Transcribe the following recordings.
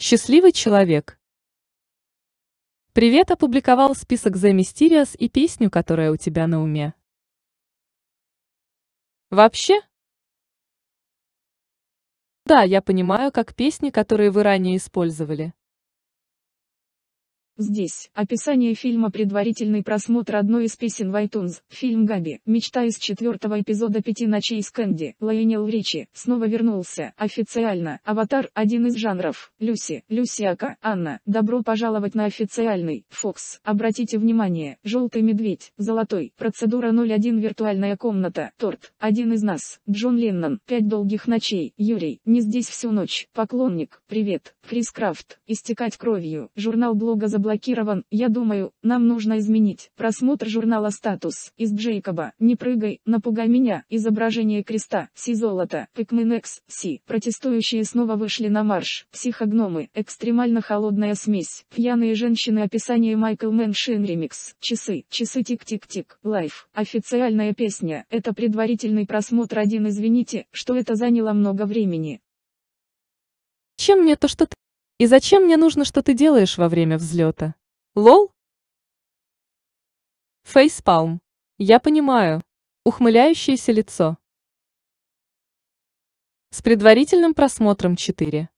Счастливый человек. Привет опубликовал список The Mysterious и песню, которая у тебя на уме. Вообще? Да, я понимаю, как песни, которые вы ранее использовали. Здесь описание фильма «Предварительный просмотр одной из песен в iTunes», фильм «Габи», мечта из четвертого эпизода «Пяти ночей с Кэнди», Лайонел Ричи, снова вернулся, официально, «Аватар», один из жанров, Люси, Люсиака, Анна, добро пожаловать на официальный, Фокс, обратите внимание, «Желтый медведь», «Золотой», процедура 01 «Виртуальная комната», «Торт», один из нас, Джон Леннон, «Пять долгих ночей», Юрий, «Не здесь всю ночь», «Поклонник», «Привет», Крис Крафт, «Истекать кровью», журнал блога за заблокирован, я думаю, нам нужно изменить. Просмотр журнала «Статус» из Джейкоба. Не прыгай, напугай меня. Изображение креста, си золото, пикменекс, си. Протестующие снова вышли на марш. Психогномы, экстремально холодная смесь. Пьяные женщины описание Майкл Мэншин ремикс. Часы, часы тик-тик-тик, лайф. Официальная песня, это предварительный просмотр один извините, что это заняло много времени. Чем мне то, что ты... И зачем мне нужно, что ты делаешь во время взлета? Лол? Фейспалм. Я понимаю. Ухмыляющееся лицо. С предварительным просмотром 4.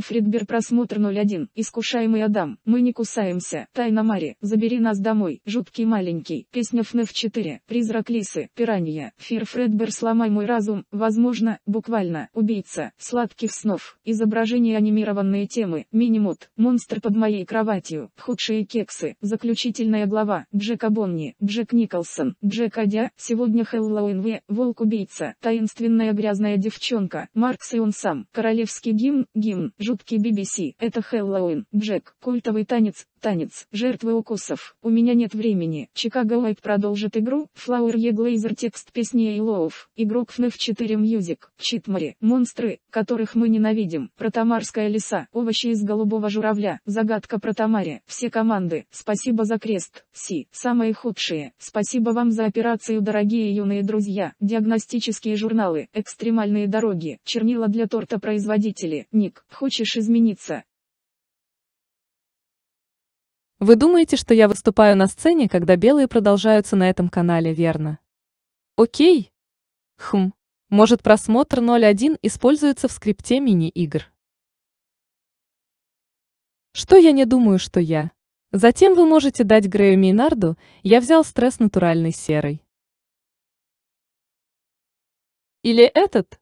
фильм Фридбер просмотр 01, искушаемый Адам, мы не кусаемся, Тайна Мари, забери нас домой, жуткий маленький, песня ФНФ 4, призрак лисы, пиранья, Фир Фредбер сломай мой разум, возможно, буквально, убийца, сладких снов, изображение анимированные темы, минимут, монстр под моей кроватью, худшие кексы, заключительная глава, Джека Бонни, Джек Николсон, Джек Адя, сегодня Хэллоуин В, волк-убийца, таинственная грязная девчонка, Маркс и он сам, королевский гимн, гимн, Жуткий BBC. Это Хэллоуин. Джек. Культовый танец. Танец, жертвы укусов, у меня нет времени. Чикаго Лайт продолжит игру, Flower E Glazer текст песни Эйлоуф, игрок FNAF 4 Music, Читмари, монстры, которых мы ненавидим, Протамарская лиса, овощи из голубого журавля, загадка про Тамаре, все команды, спасибо за крест, Си, самые худшие, спасибо вам за операцию дорогие юные друзья, диагностические журналы, экстремальные дороги, чернила для торта производители, Ник, хочешь измениться, вы думаете, что я выступаю на сцене, когда белые продолжаются на этом канале, верно? Окей. Хм. Может, просмотр 0.1 используется в скрипте мини-игр. Что я не думаю, что я. Затем вы можете дать Грею Мейнарду, я взял стресс натуральной серой. Или этот?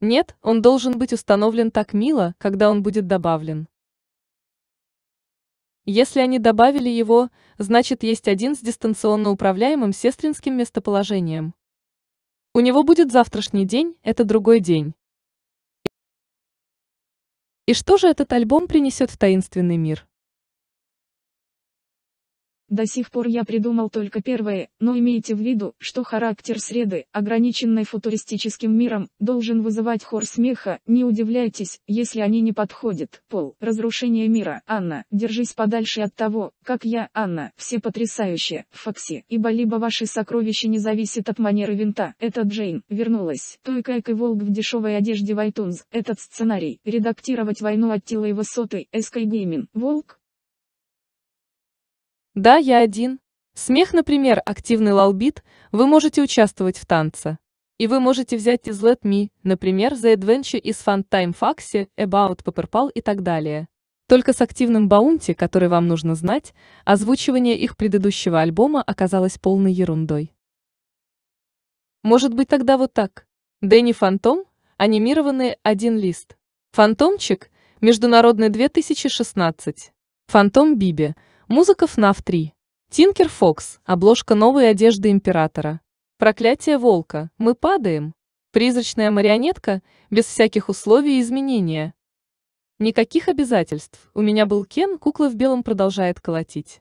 Нет, он должен быть установлен так мило, когда он будет добавлен. Если они добавили его, значит есть один с дистанционно управляемым сестринским местоположением. У него будет завтрашний день, это другой день. И что же этот альбом принесет в таинственный мир? До сих пор я придумал только первое, но имейте в виду, что характер среды, ограниченной футуристическим миром, должен вызывать хор смеха, не удивляйтесь, если они не подходят. Пол. Разрушение мира. Анна, держись подальше от того, как я, Анна, все потрясающие, Фокси, ибо либо ваши сокровища не зависят от манеры винта. Это Джейн, вернулась. Той как и Волк в дешевой одежде в iTunes. Этот сценарий. Редактировать войну от тела и высоты. Эскай Геймин. Волк, да, я один. Смех, например, активный лалбит, вы можете участвовать в танце. И вы можете взять из Let Me, например, The Adventure из Fun Time Faxi, About Paperpal и так далее. Только с активным баунти, который вам нужно знать, озвучивание их предыдущего альбома оказалось полной ерундой. Может быть тогда вот так. Дэнни Фантом, анимированный один лист. Фантомчик, международный 2016. Фантом Биби, Музыка FNAF 3. Тинкер Фокс, обложка новой одежды императора. Проклятие волка, мы падаем. Призрачная марионетка, без всяких условий и изменения. Никаких обязательств, у меня был Кен, кукла в белом продолжает колотить.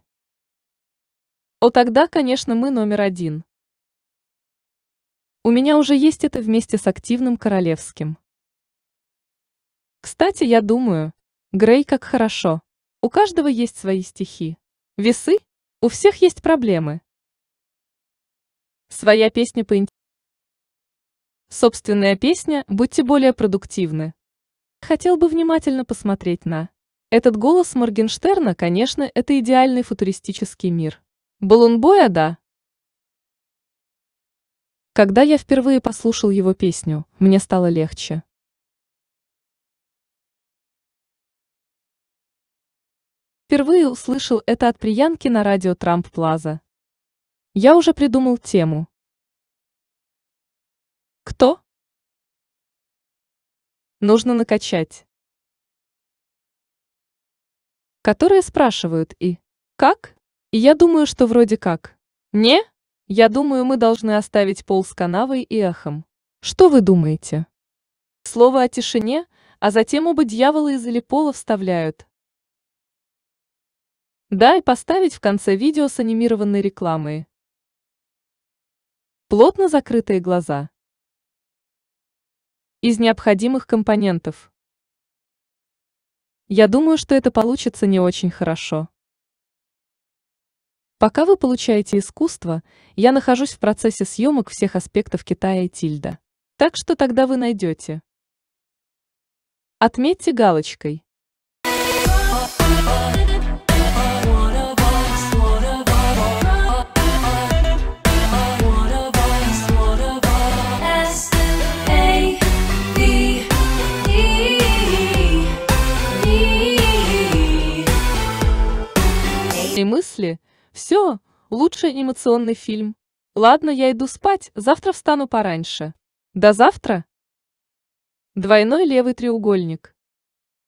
О тогда, конечно, мы номер один. У меня уже есть это вместе с активным королевским. Кстати, я думаю, Грей как хорошо. У каждого есть свои стихи. Весы? У всех есть проблемы. Своя песня по Собственная песня «Будьте более продуктивны». Хотел бы внимательно посмотреть на... Этот голос Моргенштерна, конечно, это идеальный футуристический мир. Балунбоя, да. Когда я впервые послушал его песню, мне стало легче. Впервые услышал это от приянки на радио Трамп Плаза. Я уже придумал тему. Кто? Нужно накачать. Которые спрашивают и «Как?» И я думаю, что вроде как. Не? Я думаю, мы должны оставить пол с канавой и эхом. Что вы думаете? Слово о тишине, а затем оба дьявола из пола вставляют. Да, и поставить в конце видео с анимированной рекламой. Плотно закрытые глаза. Из необходимых компонентов. Я думаю, что это получится не очень хорошо. Пока вы получаете искусство, я нахожусь в процессе съемок всех аспектов Китая и Тильда. Так что тогда вы найдете. Отметьте галочкой. и мысли. Все, Лучший анимационный фильм. Ладно, я иду спать, завтра встану пораньше. До завтра. Двойной левый треугольник.